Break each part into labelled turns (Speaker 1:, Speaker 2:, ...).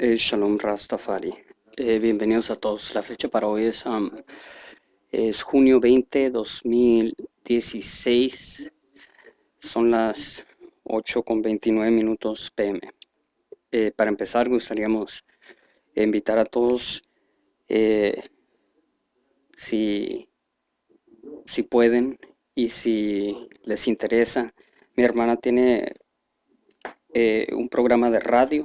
Speaker 1: Eh, Shalom Rastafari. Eh, bienvenidos a todos. La fecha para hoy es, es junio 20, 2016. Son las 8.29 con minutos pm. Eh, para empezar, gustaríamos invitar a todos, si pueden y si les interesa. Mi hermana tiene un programa de radio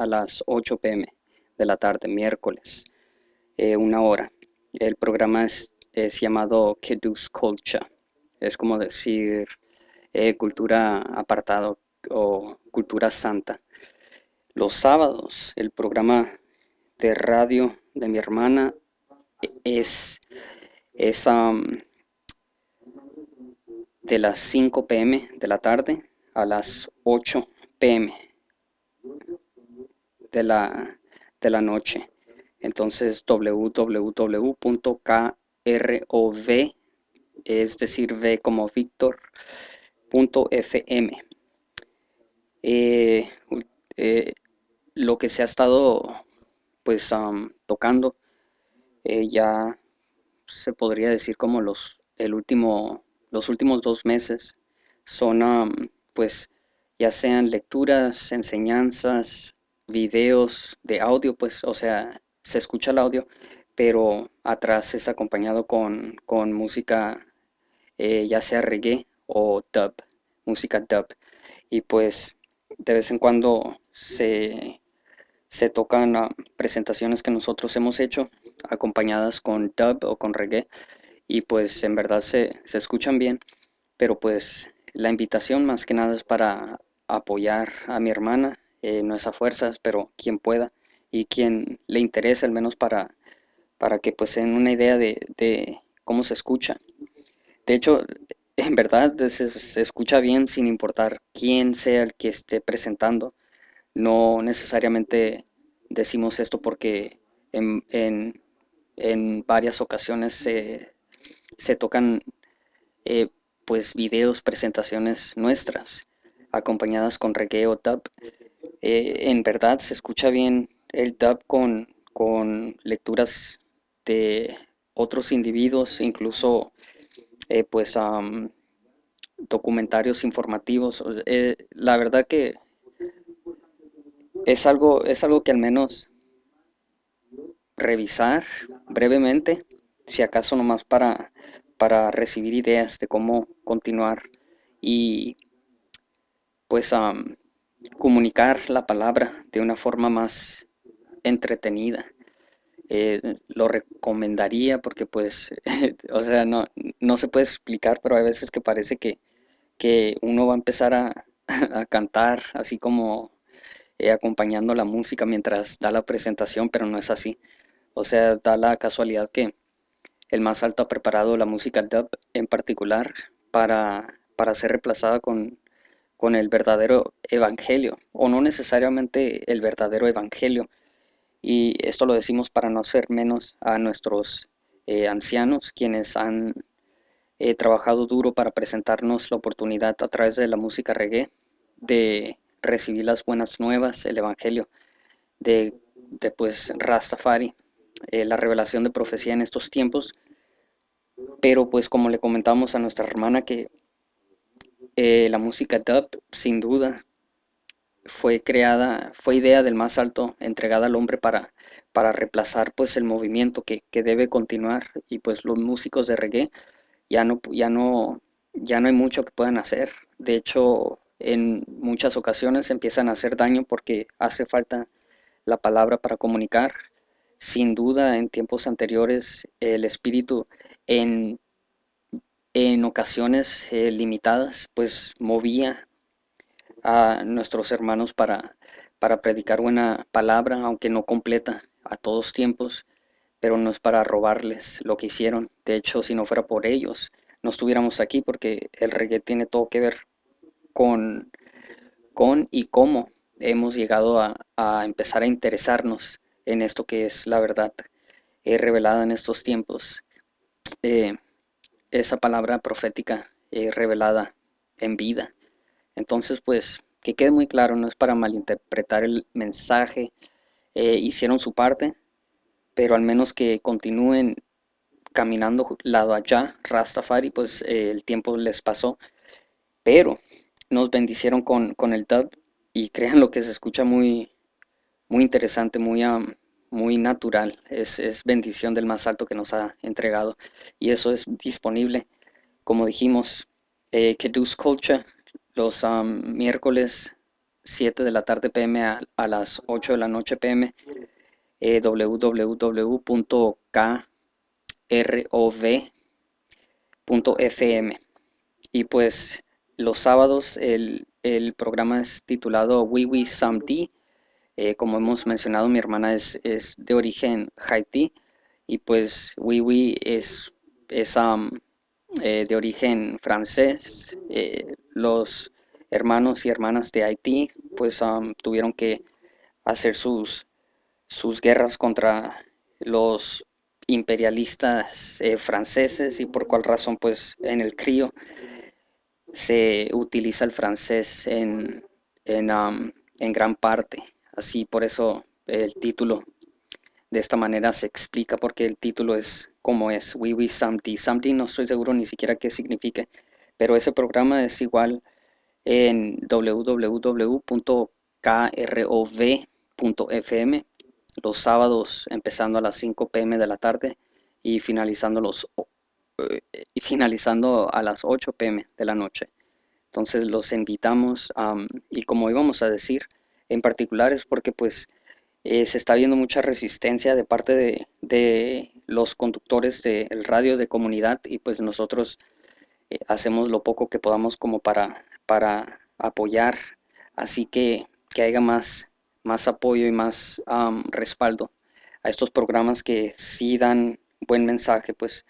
Speaker 1: a las 8 pm de la tarde, miércoles, eh, una hora. El programa es, es llamado Kedus Culture. Es como decir eh, cultura apartado o cultura santa. Los sábados, el programa de radio de mi hermana es, esa de las 5 pm de la tarde a las 8 pm de la, noche. Entonces www.krov, es decir, v como Víctor, .fm. Eh, eh, lo que se ha estado pues tocando eh, ya se podría decir como los el último los últimos dos meses son pues ya sean lecturas enseñanzas videos de audio, pues, o sea, se escucha el audio, pero atrás es acompañado con, con música, eh, ya sea reggae o dub, música dub. Y pues, de vez en cuando se, se tocan ah, presentaciones que nosotros hemos hecho, acompañadas con dub o con reggae, y pues en verdad se, se escuchan bien, pero pues la invitación más que nada es para apoyar a mi hermana eh, no es a fuerzas, pero quien pueda y quien le interese, al menos para, para que pues en una idea de, cómo se escucha. De hecho, en verdad se, escucha bien sin importar quién sea el que esté presentando. No necesariamente decimos esto porque en, en, varias ocasiones se, se tocan eh, pues videos, presentaciones nuestras, acompañadas con reggae o tap, eh, en verdad se escucha bien el dub con, con lecturas de otros individuos, incluso eh, pues documentarios informativos. Eh, la verdad que es algo, es algo que al menos revisar brevemente, si acaso nomás para, para recibir ideas de cómo continuar. Y pues comunicar la palabra de una forma más entretenida. Eh, lo recomendaría porque pues, o sea, no, no, se puede explicar, pero hay veces que parece que, que uno va a empezar a, cantar así como eh, acompañando la música mientras da la presentación, pero no es así. O sea, da la casualidad que el más alto ha preparado la música dub en particular para, para ser reemplazada con con el verdadero evangelio, o no necesariamente el verdadero evangelio. Y esto lo decimos para no ser menos a nuestros eh, ancianos, quienes han eh, trabajado duro para presentarnos la oportunidad a través de la música reggae de recibir las buenas nuevas, el evangelio de, pues Rastafari, eh, la revelación de profecía en estos tiempos. Pero pues como le comentamos a nuestra hermana que eh, la música dub, sin duda, fue creada, fue idea del más alto, entregada al hombre para, para reemplazar pues el movimiento que, que debe continuar y pues los músicos de reggae ya no, ya no, ya no hay mucho que puedan hacer. De hecho, en muchas ocasiones empiezan a hacer daño porque hace falta la palabra para comunicar. Sin duda, en tiempos anteriores, el espíritu en en ocasiones eh, limitadas, pues movía a nuestros hermanos para, para predicar buena palabra, aunque no completa a todos tiempos, pero no es para robarles lo que hicieron. De hecho, si no fuera por ellos, no estuviéramos aquí porque el reggae tiene todo que ver con, con y cómo hemos llegado a, empezar a interesarnos en esto que es la verdad eh, revelada en estos tiempos. Eh, esa palabra profética eh, revelada en vida. Entonces, pues, que quede muy claro, no es para malinterpretar el mensaje, eh, hicieron su parte, pero al menos que continúen caminando lado allá, Rastafari, pues eh, el tiempo les pasó, pero nos bendicieron con, el Tab. y crean lo que se escucha muy, muy interesante, muy... Um, muy natural, es, bendición del más alto que nos ha entregado y eso es disponible, como dijimos, eh, que Kedus Culture los miércoles 7 de la tarde pm a, las 8 de la noche pm eh, www.krov.fm y pues los sábados el, el programa es titulado We We Some eh, como hemos mencionado, mi hermana es, de origen haití y pues Wiwi es, es eh, de origen francés. Eh, los hermanos y hermanas de Haití pues tuvieron que hacer sus, sus guerras contra los imperialistas franceses y por cual razón pues en el crío se utiliza el francés en gran parte. Así por eso el título de esta manera se explica porque el título es como es, We We Something. no estoy seguro ni siquiera qué significa, pero ese programa es igual en www.krov.fm los sábados empezando a las 5 pm de la tarde y finalizando, los, eh, y finalizando a las 8 pm de la noche. Entonces los invitamos y como íbamos a decir, en particular es porque pues eh, se está viendo mucha resistencia de parte de, los conductores del de radio de comunidad y pues nosotros eh, hacemos lo poco que podamos como para, para apoyar, así que que haya más, más apoyo y más respaldo a estos programas que sí dan buen mensaje pues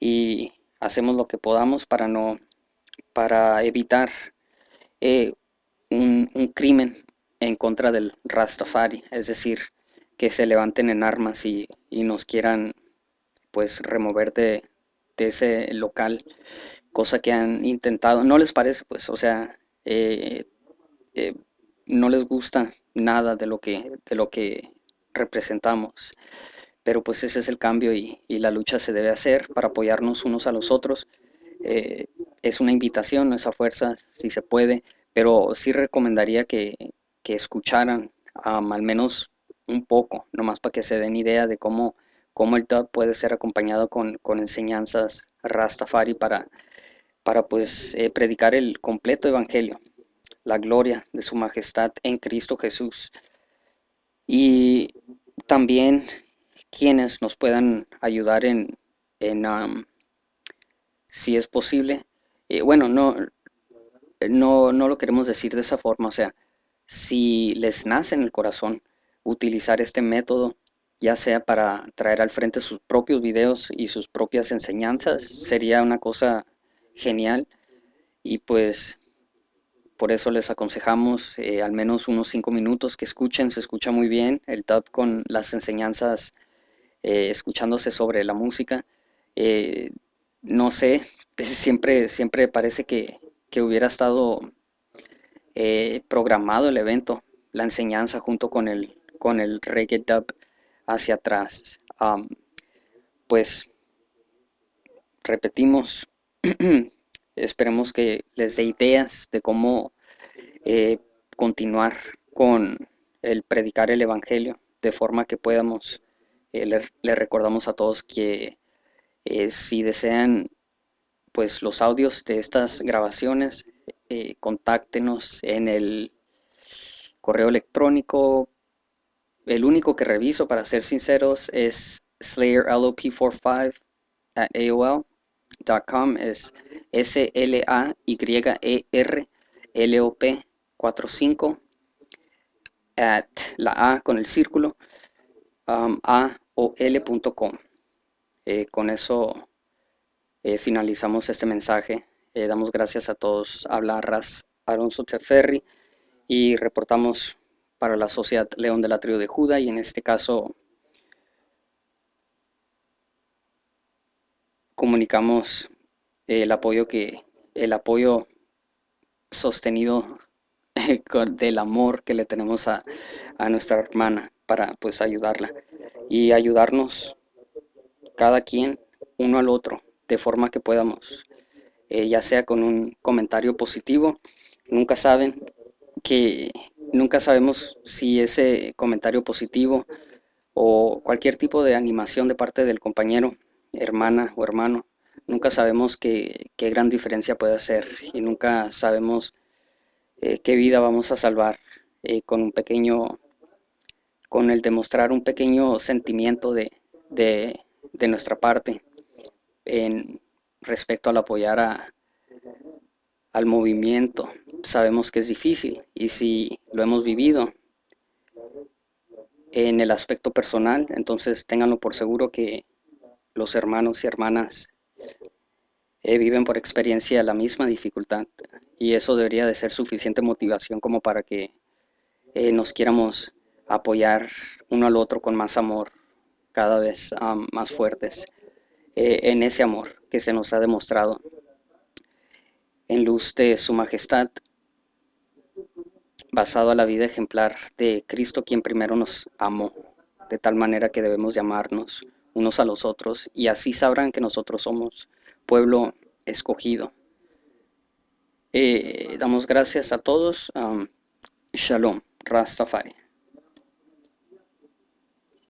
Speaker 1: y hacemos lo que podamos para no para evitar eh, un crimen en contra del Rastafari, es decir, que se levanten en armas y, nos quieran pues remover de, ese local, cosa que han intentado, no les parece pues, o sea, eh, eh, no les gusta nada de lo que, de lo que representamos. Pero pues ese es el cambio y, la lucha se debe hacer para apoyarnos unos a los otros. Eh, es una invitación, no fuerza, si se puede, pero sí recomendaría que, que escucharan al menos un poco, nomás para que se den idea de cómo, cómo el tab puede ser acompañado con, enseñanzas Rastafari para, para pues, eh, predicar el completo evangelio, la gloria de su majestad en Cristo Jesús. Y también quienes nos puedan ayudar en, en si es posible. Eh, bueno, no, no, no lo queremos decir de esa forma, o sea, si les nace en el corazón utilizar este método, ya sea para traer al frente sus propios videos y sus propias enseñanzas, sería una cosa genial. Y pues por eso les aconsejamos eh, al menos unos cinco minutos que escuchen, se escucha muy bien el tap con las enseñanzas eh, escuchándose sobre la música. Eh, no sé, siempre, siempre parece que, que hubiera estado eh, programado el evento, la enseñanza junto con el, con el reggae dub hacia atrás. pues repetimos, esperemos que les dé ideas de cómo eh, continuar con el predicar el Evangelio, de forma que podamos, eh, le, le, recordamos a todos que eh, si desean pues los audios de estas grabaciones eh, contáctenos en el correo electrónico. El único que reviso, para ser sinceros, es slayerlop45 at aol.com. Es S-L-A-Y-E-R-L-O-P45 at la A con el círculo um, aol.com. Eh, con eso eh, finalizamos este mensaje. Eh, damos gracias a todos. Habla Ras Alonso Teferri y reportamos para la Sociedad León de la Tribu de Juda y en este caso comunicamos eh, el apoyo que el apoyo sostenido eh, del amor que le tenemos a, a nuestra hermana para pues ayudarla y ayudarnos cada quien uno al otro de forma que podamos eh, ya sea con un comentario positivo. Nunca saben que nunca sabemos si ese comentario positivo o cualquier tipo de animación de parte del compañero, hermana o hermano, nunca sabemos qué, gran diferencia puede hacer y nunca sabemos eh, qué vida vamos a salvar eh, con un pequeño, con el demostrar un pequeño sentimiento de, de nuestra parte en, respecto al apoyar al movimiento. Sabemos que es difícil y si lo hemos vivido en el aspecto personal, entonces ténganlo por seguro que los hermanos y hermanas eh, viven por experiencia la misma dificultad y eso debería de ser suficiente motivación como para que eh, nos quieramos apoyar uno al otro con más amor, cada vez más fuertes eh, en ese amor se nos ha demostrado. En luz de su majestad, basado a la vida ejemplar de Cristo, quien primero nos amó, de tal manera que debemos llamarnos unos a los otros, y así sabrán que nosotros somos pueblo escogido. Eh, damos gracias a todos. Um, shalom, Rastafari.